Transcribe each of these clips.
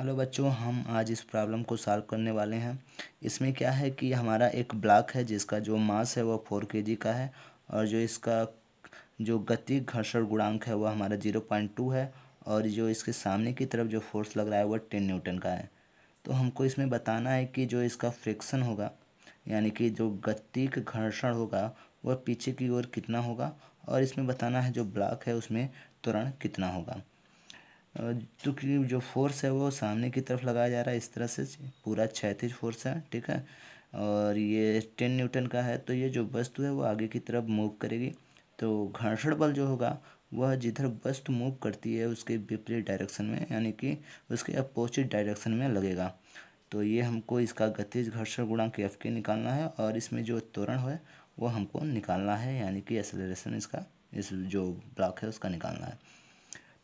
hello बच्चों हम आज इस प्रॉब्लम को सॉल्व करने वाले हैं इसमें क्या है कि हमारा एक ब्लॉक है जिसका जो मास है वह फोर के का है और जो इसका जो गति घर्षण गुणांक है वह हमारा जीरो पॉइंट टू है और जो इसके सामने की तरफ जो फोर्स लग रहा है वह टेन न्यूटन का है तो हमको इसमें बताना है कि जो इसका फ्रिक्शन होगा यानी कि जो गति घर्षण होगा वह पीछे की ओर कितना होगा और इसमें बताना है जो ब्लॉक है उसमें त्वरण कितना होगा तो कि जो फोर्स है वो सामने की तरफ लगाया जा रहा है इस तरह से पूरा क्षैतिज फोर्स है ठीक है और ये टेन न्यूटन का है तो ये जो वस्तु है वो आगे की तरफ मूव करेगी तो घर्षण बल जो होगा वह जिधर वस्तु मूव करती है उसके विपरीत डायरेक्शन में यानी कि उसके अपोजिट डायरेक्शन में लगेगा तो ये हमको इसका गतिज घर्षण गुणांक एफ के निकालना है और इसमें जो त्वरण है वह हमको निकालना है यानी कि एसलेशन इसका इस जो ब्लॉक है उसका निकालना है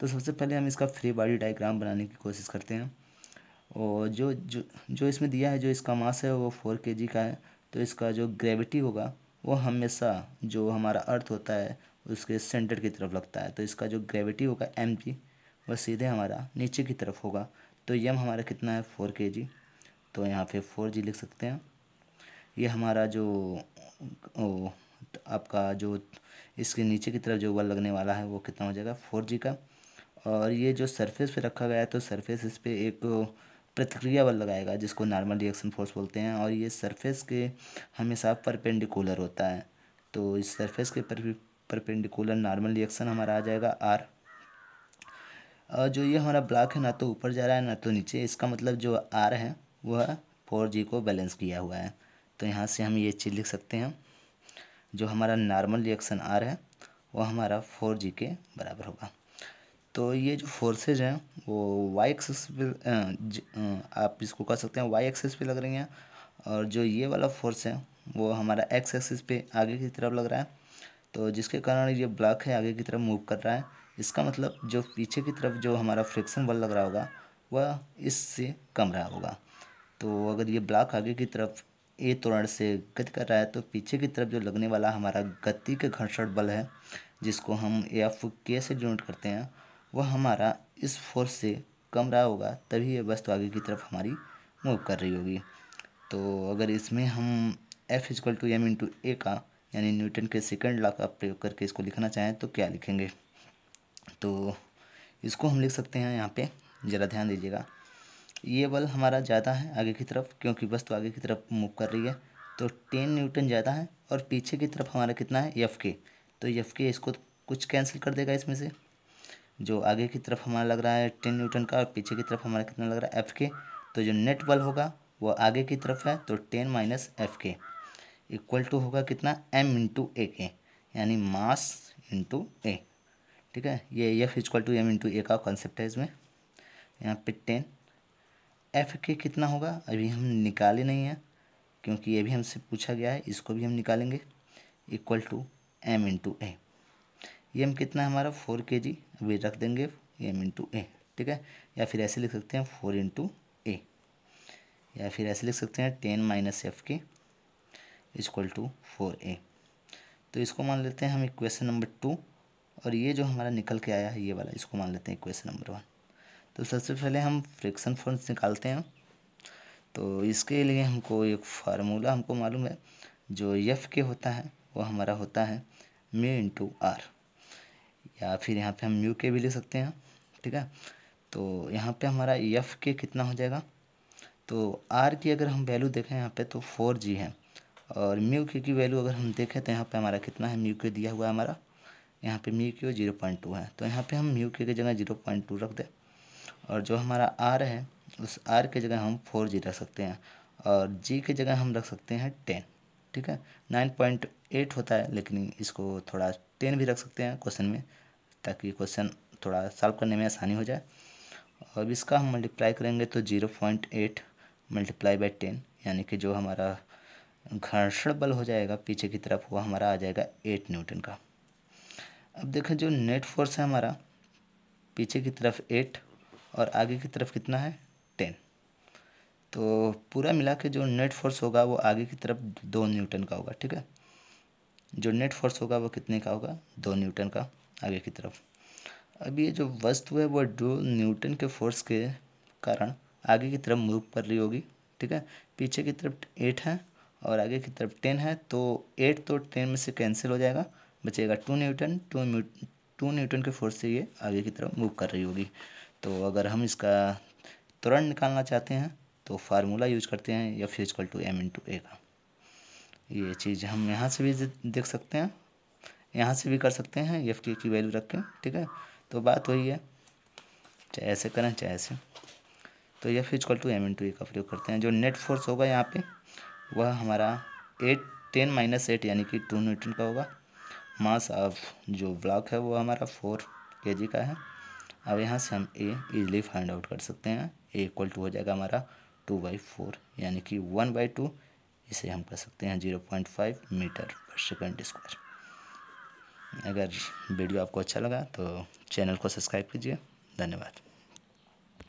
तो सबसे पहले हम इसका फ्री बॉडी डाइग्राम बनाने की कोशिश करते हैं और जो जो जो इसमें दिया है जो इसका मास है वो फोर के जी का है तो इसका जो ग्रेविटी होगा वो हमेशा जो हमारा अर्थ होता है उसके सेंटर की तरफ लगता है तो इसका जो ग्रेविटी होगा एम जी वह सीधे हमारा नीचे की तरफ होगा तो यम हमारा कितना है फोर के जी तो यहाँ पे फोर जी लिख सकते हैं ये हमारा जो ओ, आपका जो इसके नीचे की तरफ जो वल लगने वाला है वो कितना हो जाएगा फोर जी का और ये जो सरफेस पे रखा गया है तो सरफेस इस पर एक प्रतिक्रिया बल लगाएगा जिसको नॉर्मल रिएक्शन फोर्स बोलते हैं और ये सरफेस के हमेशा परपेंडिकुलर होता है तो इस सरफेस के परपेंडिकुलर नॉर्मल रिएक्शन हमारा आ जाएगा आर और जो ये हमारा ब्लॉक है ना तो ऊपर जा रहा है ना तो नीचे इसका मतलब जो आर है वह फोर जी को बैलेंस किया हुआ है तो यहाँ से हम ये चीज़ लिख सकते हैं जो हमारा नॉर्मल रिएक्शन आर है वह हमारा फोर जी के बराबर होगा तो ये जो फोर्सेज हैं वो वाई एक्सेस पे आप इसको कह सकते हैं वाई एक्सेस पे लग रही हैं और जो ये वाला फोर्स है वो हमारा एक्स एक्सेस पे आगे की तरफ लग रहा है तो जिसके कारण ये ब्लॉक है आगे की तरफ मूव कर रहा है इसका मतलब जो पीछे की तरफ जो हमारा फ्रिक्शन बल लग रहा होगा वह इससे कम रहा होगा तो अगर ये ब्लॉक आगे की तरफ ए तोरण से गति कर रहा है तो पीछे की तरफ जो लगने वाला हमारा गति के घर्षण बल है जिसको हम ए एफ के से यूनिट करते हैं वह हमारा इस फोर्स से कम रहा होगा तभी यह वस्तु आगे की तरफ हमारी मूव कर रही होगी तो अगर इसमें हम F equal to M into A का यानी न्यूटन के सेकंड लॉ का प्रयोग करके इसको लिखना चाहें तो क्या लिखेंगे तो इसको हम लिख सकते हैं यहाँ पे ज़रा ध्यान दीजिएगा ये बल हमारा ज़्यादा है आगे की तरफ क्योंकि वस्तु आगे की तरफ मूव कर रही है तो टेन न्यूटन ज़्यादा है और पीछे की तरफ हमारा कितना है एफ के तो एफ के इसको कुछ कैंसिल कर देगा इसमें से जो आगे की तरफ हमारा लग रहा है टेन न्यूटन का और पीछे की तरफ हमारा कितना लग रहा है एफ के तो जो नेट बल होगा वो आगे की तरफ है तो टेन माइनस एफ के इक्वल टू होगा कितना एम इंटू ए के यानी मास इंटू ए ठीक है ये F equal to M into A का कॉन्सेप्ट है इसमें यहाँ पे टेन एफ के कितना होगा अभी हम निकाले नहीं हैं क्योंकि ये भी हमसे पूछा गया है इसको भी हम निकालेंगे equal to M into A M कितना हमारा फोर के जी अभी रख देंगे एम इंटू ए ठीक है या फिर ऐसे लिख सकते हैं फोर इंटू ए या फिर ऐसे लिख सकते हैं टेन माइनस एफ के इजक्ल टू फोर ए तो इसको मान लेते हैं हम इक्वेशन नंबर टू और ये जो हमारा निकल के आया है ये वाला इसको मान लेते हैं इक्वेशन नंबर वन तो सबसे पहले हम फ्रिक्शन फोर्स निकालते हैं तो इसके लिए हमको एक फार्मूला हमको मालूम है जो एफ के होता है वो हमारा होता है मे इंटू आर या फिर यहाँ पे हम यू के भी ले सकते हैं ठीक है तो यहाँ पे हमारा एफ के कितना हो जाएगा तो आर की अगर हम वैल्यू देखें यहाँ पे तो फोर जी है और म्यू के की वैल्यू अगर हम देखें तो यहाँ पे हमारा कितना है म्यू के दिया हुआ है हमारा यहाँ पे mu Q zero point two है तो यहाँ पे हम म्यू के की जगह जीरो पॉइंट टू रख दें और जो हमारा आर है उस आर की जगह हम फोर जी रख सकते हैं और जी की जगह हम रख सकते हैं टेन ठीक है नाइन पॉइंट एट होता है लेकिन इसको थोड़ा टेन भी रख सकते हैं क्वेश्चन में ताकि क्वेश्चन थोड़ा सॉल्व करने में आसानी हो जाए और इसका हम मल्टीप्लाई करेंगे तो zero point eight multiply by ten यानी कि जो हमारा घर्षण बल हो जाएगा पीछे की तरफ वो हमारा आ जाएगा एट न्यूटन का अब देखें जो नेट फोर्स है हमारा पीछे की तरफ एट और आगे की तरफ कितना है टेन तो पूरा मिला के जो नेट फोर्स होगा वो आगे की तरफ दो न्यूटन का होगा ठीक है जो नेट फोर्स होगा वो कितने का होगा दो न्यूटन का आगे की तरफ अब ये जो वस्तु है वो डो न्यूटन के फोर्स के कारण आगे की तरफ मूव कर रही होगी ठीक है पीछे की तरफ एट है और आगे की तरफ टेन है तो एट तो टेन में से कैंसिल हो जाएगा बचेगा two newton two two newton के फोर्स से ये आगे की तरफ मूव कर रही होगी तो अगर हम इसका तुरंत निकालना चाहते हैं तो फार्मूला यूज करते हैं या physical to M to A का ये चीज़ हम यहाँ से भी देख सकते हैं यहाँ से भी कर सकते हैं एफ टी की वैल्यू रख के ठीक है तो बात वही है चाहे ऐसे करें चाहे ऐसे तो F equal to M into A का प्रयोग करते हैं जो नेट फोर्स होगा यहाँ पे वह हमारा एट टेन माइनस एट यानी कि टू न्यूटन का होगा मास ऑफ जो ब्लॉक है वो हमारा फोर के जी का है अब यहाँ से हम ए इजली फाइंड आउट कर सकते हैं ए इक्वल टू हो जाएगा हमारा टू बाई फोर यानी कि वन बाई टू इसे हम कर सकते हैं zero point five metre per second square अगर वीडियो आपको अच्छा लगा तो चैनल को सब्सक्राइब कीजिए धन्यवाद